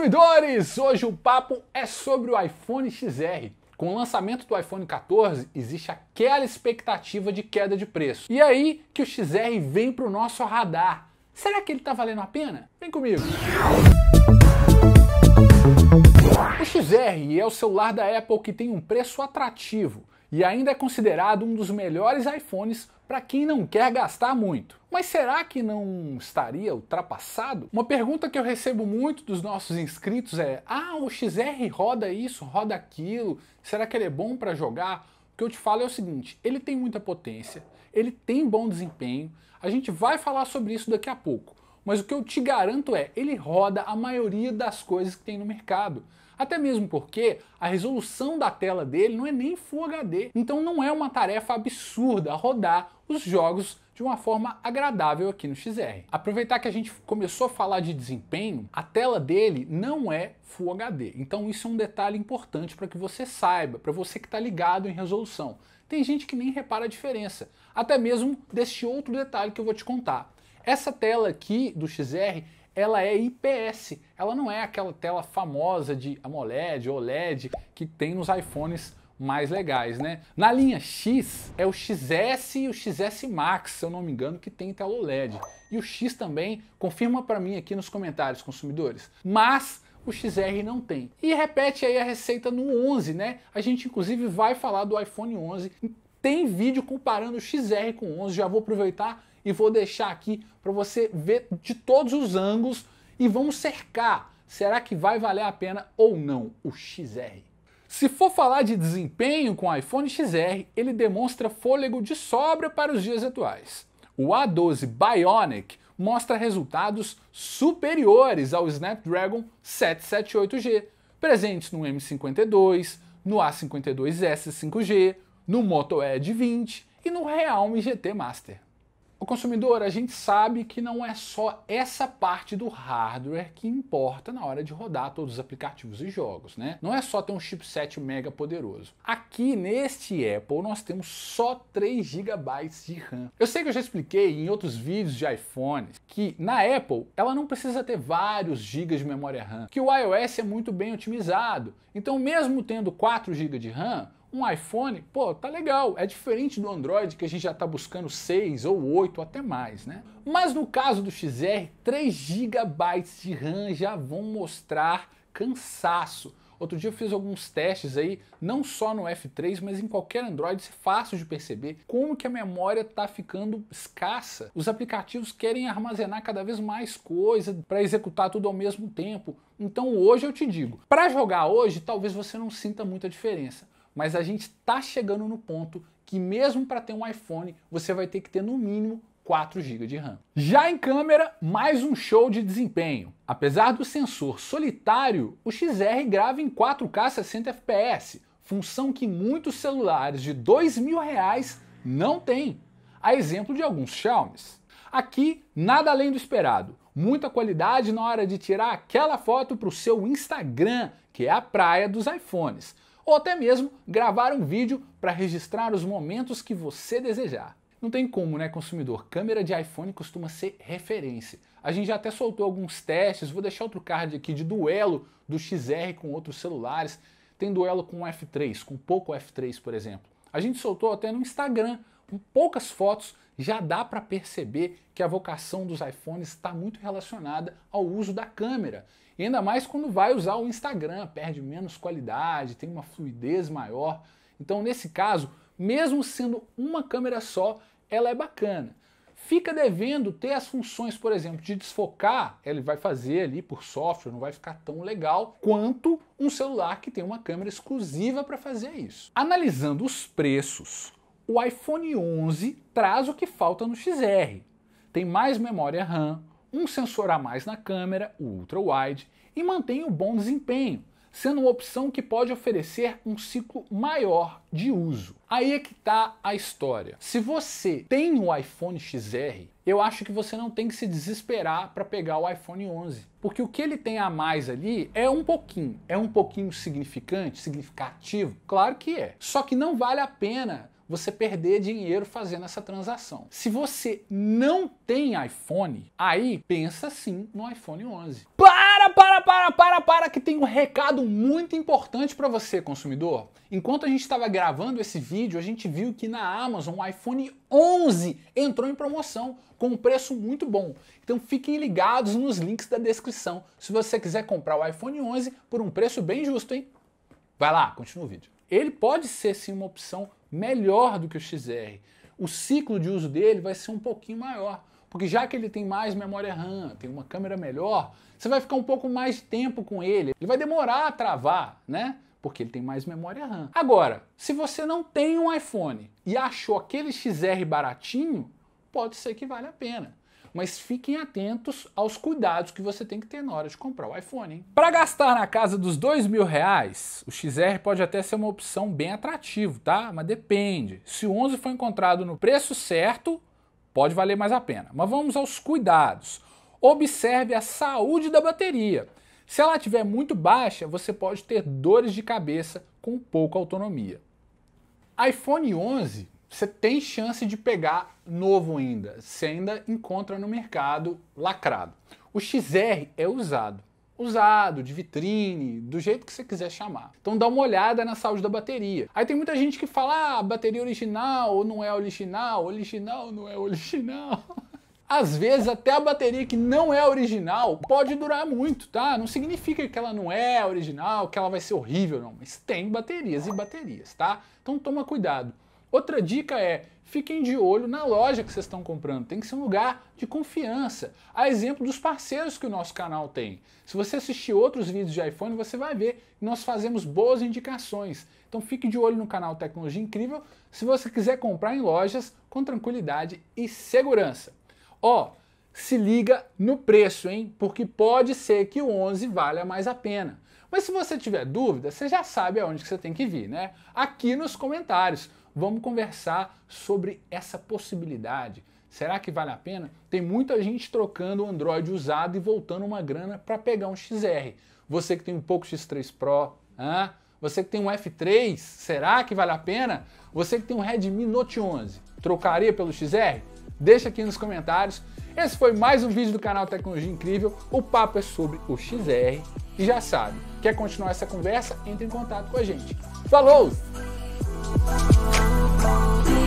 consumidores! Hoje o papo é sobre o iPhone XR. Com o lançamento do iPhone 14, existe aquela expectativa de queda de preço. E aí que o XR vem para o nosso radar. Será que ele está valendo a pena? Vem comigo! O XR é o celular da Apple que tem um preço atrativo e ainda é considerado um dos melhores iPhones para quem não quer gastar muito. Mas será que não estaria ultrapassado? Uma pergunta que eu recebo muito dos nossos inscritos é: "Ah, o XR roda isso, roda aquilo. Será que ele é bom para jogar?" O que eu te falo é o seguinte, ele tem muita potência, ele tem bom desempenho. A gente vai falar sobre isso daqui a pouco. Mas o que eu te garanto é, ele roda a maioria das coisas que tem no mercado. Até mesmo porque a resolução da tela dele não é nem Full HD, então não é uma tarefa absurda rodar os jogos de uma forma agradável aqui no XR. Aproveitar que a gente começou a falar de desempenho, a tela dele não é Full HD. Então isso é um detalhe importante para que você saiba, para você que está ligado em resolução. Tem gente que nem repara a diferença, até mesmo deste outro detalhe que eu vou te contar. Essa tela aqui do XR, ela é IPS. Ela não é aquela tela famosa de AMOLED, OLED que tem nos iPhones mais legais, né? Na linha X é o XS e o XS Max, se eu não me engano, que tem tela OLED. E o X também, confirma para mim aqui nos comentários, consumidores. Mas o XR não tem. E repete aí a receita no 11, né? A gente inclusive vai falar do iPhone 11. Tem vídeo comparando o XR com o 11, já vou aproveitar e vou deixar aqui para você ver de todos os ângulos e vamos cercar. Será que vai valer a pena ou não o XR? Se for falar de desempenho com o iPhone XR, ele demonstra fôlego de sobra para os dias atuais. O A12 Bionic mostra resultados superiores ao Snapdragon 778G, presentes no M52, no A52S 5G, no Moto Edge 20 e no Realme GT Master. O consumidor, a gente sabe que não é só essa parte do hardware que importa na hora de rodar todos os aplicativos e jogos, né? Não é só ter um chipset mega poderoso. Aqui neste Apple nós temos só 3 GB de RAM. Eu sei que eu já expliquei em outros vídeos de iPhones que na Apple ela não precisa ter vários GB de memória RAM, que o iOS é muito bem otimizado. Então mesmo tendo 4 GB de RAM, um iPhone, pô, tá legal, é diferente do Android que a gente já tá buscando 6 ou 8 até mais, né? Mas no caso do XR, 3 GB de RAM já vão mostrar cansaço. Outro dia eu fiz alguns testes aí, não só no F3, mas em qualquer Android, é fácil de perceber como que a memória está ficando escassa. Os aplicativos querem armazenar cada vez mais coisa para executar tudo ao mesmo tempo. Então hoje eu te digo, para jogar hoje, talvez você não sinta muita diferença mas a gente está chegando no ponto que mesmo para ter um iPhone, você vai ter que ter no mínimo 4 GB de RAM. Já em câmera, mais um show de desempenho. Apesar do sensor solitário, o XR grava em 4K 60 fps, função que muitos celulares de R$ 2.000 não têm, a exemplo de alguns Xiaomi's. Aqui, nada além do esperado. Muita qualidade na hora de tirar aquela foto para o seu Instagram, que é a praia dos iPhones ou até mesmo gravar um vídeo para registrar os momentos que você desejar. Não tem como, né, consumidor? Câmera de iPhone costuma ser referência. A gente já até soltou alguns testes, vou deixar outro card aqui de duelo do XR com outros celulares. Tem duelo com o F3, com pouco F3, por exemplo. A gente soltou até no Instagram com poucas fotos já dá para perceber que a vocação dos iPhones está muito relacionada ao uso da câmera. E ainda mais quando vai usar o Instagram, perde menos qualidade, tem uma fluidez maior. Então, nesse caso, mesmo sendo uma câmera só, ela é bacana. Fica devendo ter as funções, por exemplo, de desfocar, ele vai fazer ali por software, não vai ficar tão legal quanto um celular que tem uma câmera exclusiva para fazer isso. Analisando os preços, o iPhone 11 traz o que falta no XR. Tem mais memória RAM, um sensor a mais na câmera, o ultra wide, e mantém o um bom desempenho, sendo uma opção que pode oferecer um ciclo maior de uso. Aí é que está a história. Se você tem o iPhone XR, eu acho que você não tem que se desesperar para pegar o iPhone 11, porque o que ele tem a mais ali é um pouquinho, é um pouquinho significante, significativo, claro que é. Só que não vale a pena você perder dinheiro fazendo essa transação. Se você não tem iPhone, aí pensa sim no iPhone 11. Para, para, para, para, para, que tem um recado muito importante para você, consumidor. Enquanto a gente estava gravando esse vídeo, a gente viu que na Amazon o iPhone 11 entrou em promoção com um preço muito bom. Então fiquem ligados nos links da descrição se você quiser comprar o iPhone 11 por um preço bem justo, hein? Vai lá, continua o vídeo ele pode ser sim uma opção melhor do que o XR. O ciclo de uso dele vai ser um pouquinho maior, porque já que ele tem mais memória RAM, tem uma câmera melhor, você vai ficar um pouco mais de tempo com ele. Ele vai demorar a travar, né? Porque ele tem mais memória RAM. Agora, se você não tem um iPhone e achou aquele XR baratinho, pode ser que vale a pena mas fiquem atentos aos cuidados que você tem que ter na hora de comprar o iPhone. Para gastar na casa dos dois mil reais, o XR pode até ser uma opção bem atrativa, tá? Mas depende. Se o 11 for encontrado no preço certo, pode valer mais a pena. Mas vamos aos cuidados. Observe a saúde da bateria. Se ela estiver muito baixa, você pode ter dores de cabeça com pouca autonomia. iPhone 11 você tem chance de pegar novo ainda, se ainda encontra no mercado lacrado. O XR é usado. Usado, de vitrine, do jeito que você quiser chamar. Então dá uma olhada na saúde da bateria. Aí tem muita gente que fala, ah, a bateria é original ou não é original, original não é original. Às vezes até a bateria que não é original pode durar muito, tá? Não significa que ela não é original, que ela vai ser horrível, não. Mas tem baterias e baterias, tá? Então toma cuidado. Outra dica é fiquem de olho na loja que vocês estão comprando. Tem que ser um lugar de confiança. A exemplo dos parceiros que o nosso canal tem. Se você assistir outros vídeos de iPhone, você vai ver que nós fazemos boas indicações. Então fique de olho no canal Tecnologia Incrível se você quiser comprar em lojas com tranquilidade e segurança. Ó, oh, se liga no preço, hein? Porque pode ser que o 11 valha mais a pena. Mas se você tiver dúvida, você já sabe aonde que você tem que vir, né? Aqui nos comentários Vamos conversar sobre essa possibilidade. Será que vale a pena? Tem muita gente trocando o Android usado e voltando uma grana para pegar um XR. Você que tem um pouco X3 Pro, ah, você que tem um F3, será que vale a pena? Você que tem um Redmi Note 11, trocaria pelo XR? Deixa aqui nos comentários. Esse foi mais um vídeo do canal Tecnologia Incrível. O papo é sobre o XR. E já sabe, quer continuar essa conversa? Entre em contato com a gente. Falou! Oh, oh,